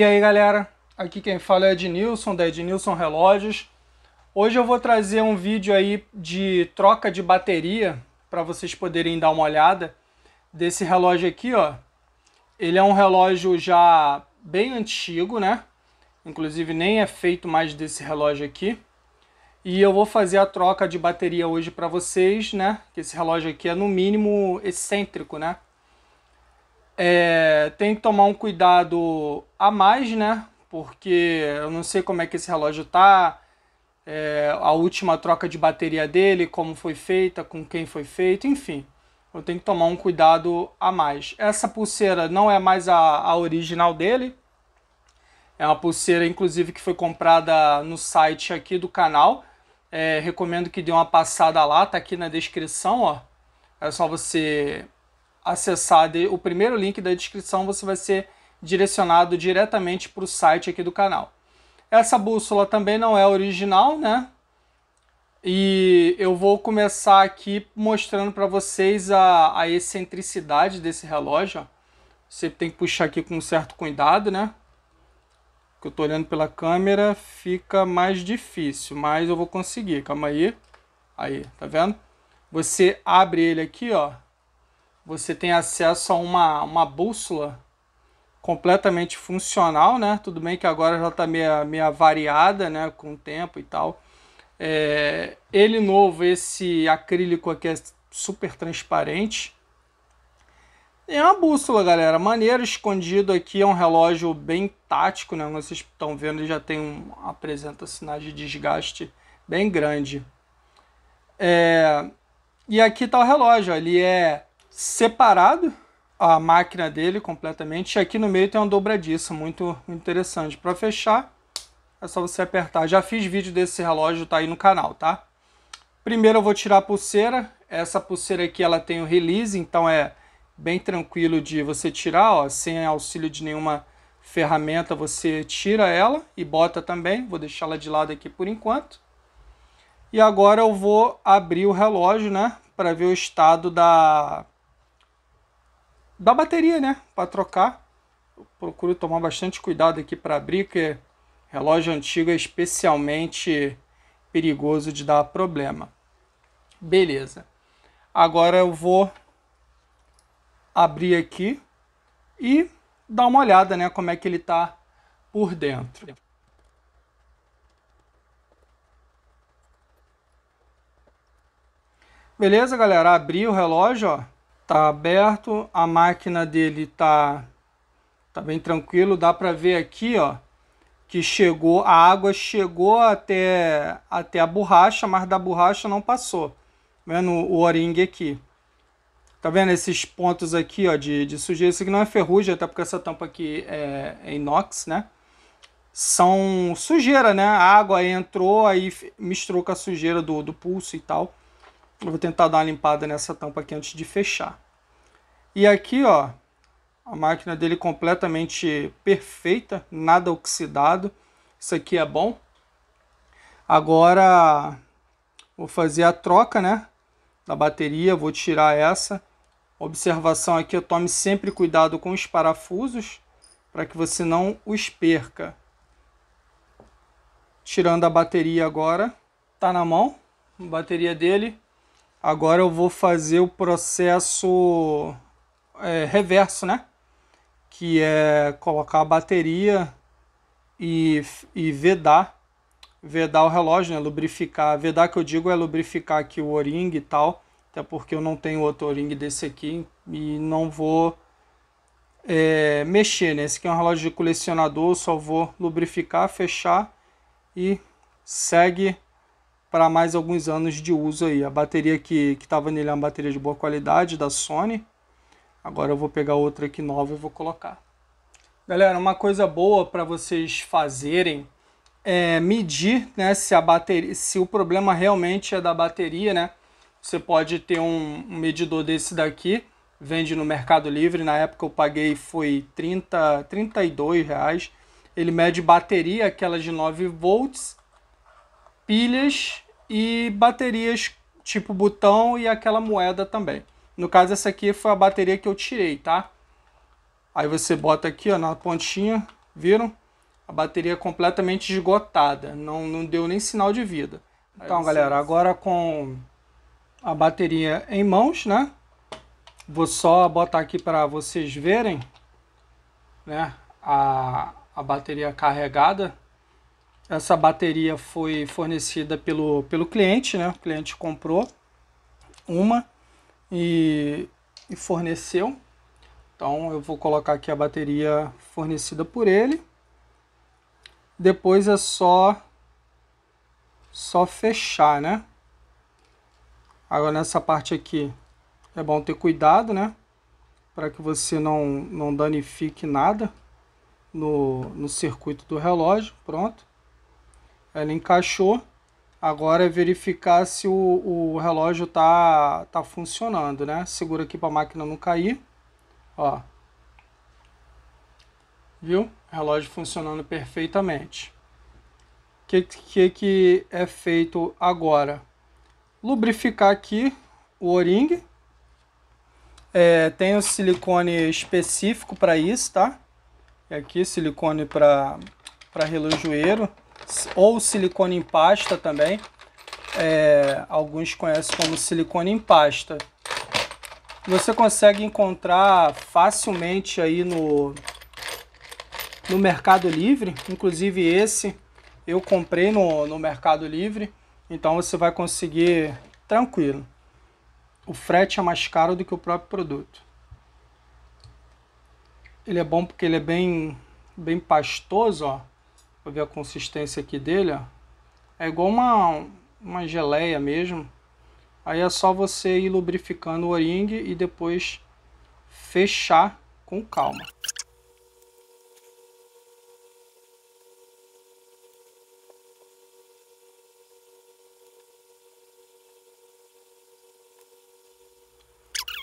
E aí galera, aqui quem fala é Ednilson, da Ednilson Relógios. Hoje eu vou trazer um vídeo aí de troca de bateria para vocês poderem dar uma olhada desse relógio aqui, ó. Ele é um relógio já bem antigo, né? Inclusive nem é feito mais desse relógio aqui. E eu vou fazer a troca de bateria hoje para vocês, né? Que esse relógio aqui é no mínimo excêntrico, né? É, tem que tomar um cuidado a mais, né? Porque eu não sei como é que esse relógio tá, é, a última troca de bateria dele, como foi feita, com quem foi feito, enfim. Eu tenho que tomar um cuidado a mais. Essa pulseira não é mais a, a original dele. É uma pulseira, inclusive, que foi comprada no site aqui do canal. É, recomendo que dê uma passada lá, tá aqui na descrição, ó. É só você acessar o primeiro link da descrição, você vai ser direcionado diretamente para o site aqui do canal. Essa bússola também não é original, né? E eu vou começar aqui mostrando para vocês a, a, excentricidade desse relógio. Você tem que puxar aqui com certo cuidado, né? Que eu estou olhando pela câmera, fica mais difícil, mas eu vou conseguir. Calma aí. Aí, tá vendo? Você abre ele aqui, ó você tem acesso a uma, uma bússola completamente funcional, né? Tudo bem que agora já está meia, meia variada, né? Com o tempo e tal. É, ele novo, esse acrílico aqui é super transparente. É uma bússola, galera. Maneiro escondido aqui. É um relógio bem tático, né? Como vocês estão vendo, ele já tem um, apresenta sinais de desgaste bem grande. É, e aqui está o relógio. Ele é separado a máquina dele completamente. E aqui no meio tem uma dobradiça muito interessante. Para fechar, é só você apertar. Já fiz vídeo desse relógio, tá aí no canal, tá? Primeiro eu vou tirar a pulseira. Essa pulseira aqui ela tem o release, então é bem tranquilo de você tirar, ó, sem auxílio de nenhuma ferramenta, você tira ela e bota também. Vou deixá-la de lado aqui por enquanto. E agora eu vou abrir o relógio, né, para ver o estado da da bateria, né? Para trocar. Eu procuro tomar bastante cuidado aqui para abrir, porque relógio antigo é especialmente perigoso de dar problema. Beleza. Agora eu vou abrir aqui e dar uma olhada, né, como é que ele tá por dentro. Beleza, galera? Abri o relógio, ó tá aberto, a máquina dele tá tá bem tranquilo, dá para ver aqui, ó, que chegou, a água chegou até até a borracha, mas da borracha não passou. Vendo o oringue aqui. Tá vendo esses pontos aqui, ó, de, de sujeira? Isso aqui não é ferrugem, até porque essa tampa aqui é, é inox, né? São sujeira, né? A água entrou, aí misturou com a sujeira do, do pulso e tal. Eu vou tentar dar uma limpada nessa tampa aqui antes de fechar. E aqui, ó, a máquina dele completamente perfeita, nada oxidado. Isso aqui é bom. Agora vou fazer a troca, né, da bateria, vou tirar essa. Observação aqui, tome sempre cuidado com os parafusos para que você não os perca. Tirando a bateria agora, tá na mão, a bateria dele Agora eu vou fazer o processo é, reverso, né? Que é colocar a bateria e, e vedar, vedar o relógio, né? Lubrificar, vedar que eu digo é lubrificar aqui o o-ring e tal, até porque eu não tenho outro o-ring desse aqui e não vou é, mexer, né? Esse aqui é um relógio de colecionador, só vou lubrificar, fechar e segue para mais alguns anos de uso aí. A bateria que estava nele é uma bateria de boa qualidade da Sony. Agora eu vou pegar outra aqui nova e vou colocar. Galera, uma coisa boa para vocês fazerem é medir né, se, a bateria, se o problema realmente é da bateria. Né? Você pode ter um, um medidor desse daqui, vende no Mercado Livre. Na época eu paguei foi 30, 32 reais. Ele mede bateria, aquela de 9 volts, pilhas e baterias tipo botão e aquela moeda também. No caso, essa aqui foi a bateria que eu tirei, tá? Aí você bota aqui ó, na pontinha, viram? A bateria é completamente esgotada, não, não deu nem sinal de vida. Então, galera, agora com a bateria em mãos, né? Vou só botar aqui para vocês verem, né? A, a bateria carregada. Essa bateria foi fornecida pelo, pelo cliente, né? O cliente comprou uma e, e forneceu. Então eu vou colocar aqui a bateria fornecida por ele. Depois é só só fechar, né? Agora nessa parte aqui é bom ter cuidado, né? Para que você não, não danifique nada no, no circuito do relógio. Pronto. Ela encaixou. Agora é verificar se o, o relógio tá, tá funcionando, né? Segura aqui para a máquina não cair. Ó. Viu? Relógio funcionando perfeitamente. O que, que, que é feito agora? Lubrificar aqui o o-ring. É, tem o silicone específico para isso, tá? E é aqui silicone para relojoeiro ou silicone em pasta também. É, alguns conhecem como silicone em pasta. Você consegue encontrar facilmente aí no, no Mercado Livre, inclusive esse eu comprei no, no Mercado Livre, então você vai conseguir tranquilo. O frete é mais caro do que o próprio produto. Ele é bom porque ele é bem, bem pastoso, ó ver a consistência aqui dele, ó. É igual uma, uma geleia mesmo. Aí é só você ir lubrificando o o-ring e depois fechar com calma.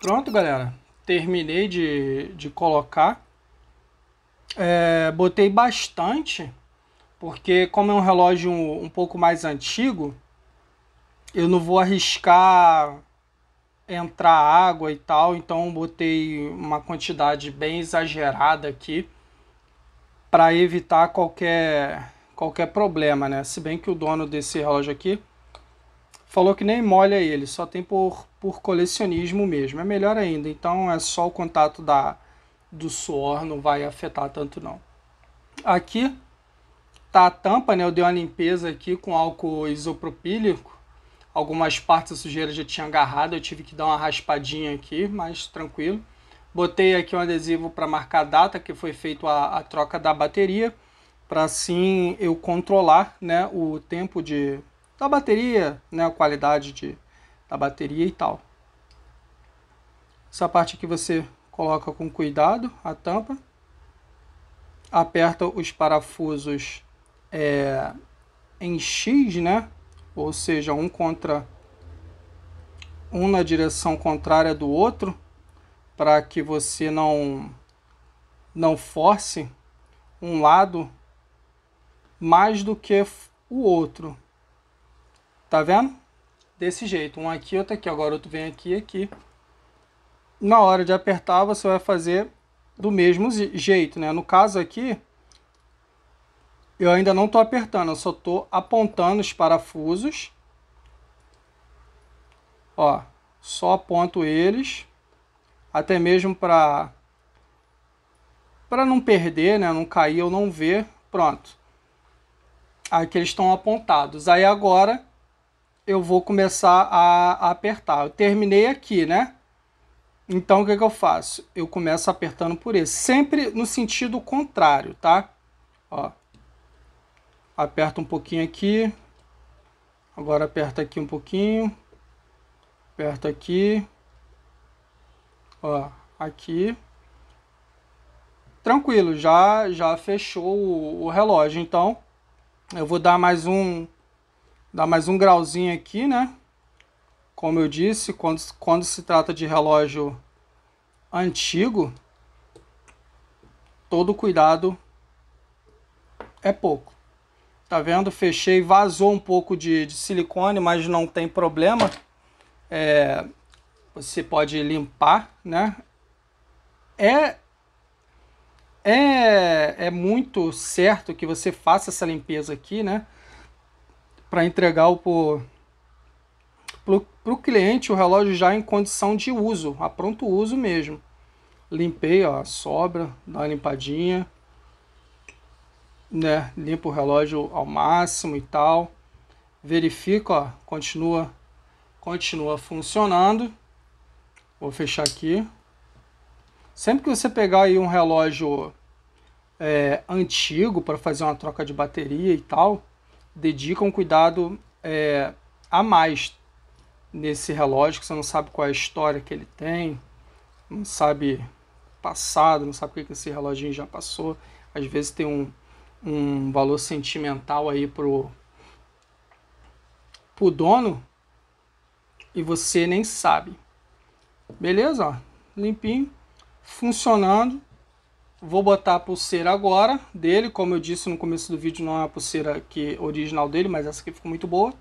Pronto, galera. Terminei de, de colocar. É, botei bastante porque como é um relógio um, um pouco mais antigo, eu não vou arriscar entrar água e tal, então botei uma quantidade bem exagerada aqui para evitar qualquer qualquer problema, né? Se bem que o dono desse relógio aqui falou que nem molha ele, só tem por, por colecionismo mesmo. É melhor ainda, então é só o contato da, do suor, não vai afetar tanto não. Aqui tá a tampa, né? Eu dei uma limpeza aqui com álcool isopropílico. Algumas partes da sujeira já tinha agarrado, eu tive que dar uma raspadinha aqui, mas tranquilo. Botei aqui um adesivo para marcar a data que foi feito a, a troca da bateria, para assim eu controlar, né, o tempo de da bateria, né, a qualidade de, da bateria e tal. Essa parte aqui você coloca com cuidado a tampa, aperta os parafusos é, em X, né? ou seja, um contra um na direção contrária do outro, para que você não não force um lado mais do que o outro. Tá vendo? Desse jeito, um aqui, outro aqui, agora outro vem aqui e aqui. Na hora de apertar, você vai fazer do mesmo jeito, né? No caso aqui, eu ainda não estou apertando, eu só estou apontando os parafusos. Ó, só aponto eles, até mesmo para para não perder, né, não cair ou não ver. Pronto. Aqui eles estão apontados. Aí agora eu vou começar a, a apertar. Eu terminei aqui, né? Então o que, que eu faço? Eu começo apertando por esse, sempre no sentido contrário, tá? Ó aperta um pouquinho aqui, agora aperta aqui um pouquinho, aperta aqui, ó, aqui. Tranquilo, já, já fechou o, o relógio, então eu vou dar mais um, dar mais um grauzinho aqui, né? Como eu disse, quando, quando se trata de relógio antigo, todo cuidado é pouco. Tá vendo? Fechei, vazou um pouco de, de silicone, mas não tem problema. É, você pode limpar, né? É, é, é muito certo que você faça essa limpeza aqui, né? Para entregar o por para o cliente o relógio já em condição de uso, a pronto uso mesmo. Limpei, ó, a sobra, dá uma limpadinha né, limpa o relógio ao máximo e tal. Verifica, ó, continua, continua funcionando. Vou fechar aqui. Sempre que você pegar aí um relógio é, antigo para fazer uma troca de bateria e tal, dedica um cuidado é, a mais nesse relógio, que você não sabe qual é a história que ele tem, não sabe passado, não sabe o que esse reloginho já passou. Às vezes tem um, um valor sentimental aí pro, pro dono e você nem sabe. Beleza? limpinho, funcionando. Vou botar a pulseira agora dele, como eu disse no começo do vídeo, não é a pulseira que original dele, mas essa aqui ficou muito boa.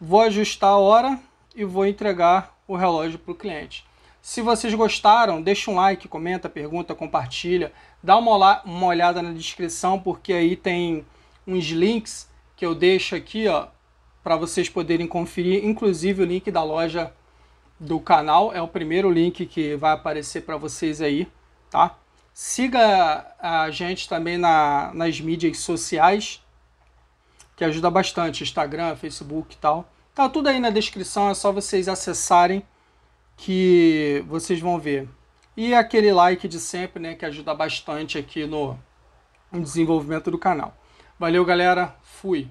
Vou ajustar a hora e vou entregar o relógio para o cliente. Se vocês gostaram, deixa um like, comenta, pergunta, compartilha. Dá uma, uma olhada na descrição, porque aí tem uns links que eu deixo aqui, ó, para vocês poderem conferir, inclusive o link da loja do canal, é o primeiro link que vai aparecer para vocês aí, tá? Siga a gente também na, nas mídias sociais, que ajuda bastante, Instagram, Facebook e tal. Tá tudo aí na descrição, é só vocês acessarem que vocês vão ver. E aquele like de sempre, né, que ajuda bastante aqui no, no desenvolvimento do canal. Valeu, galera. Fui.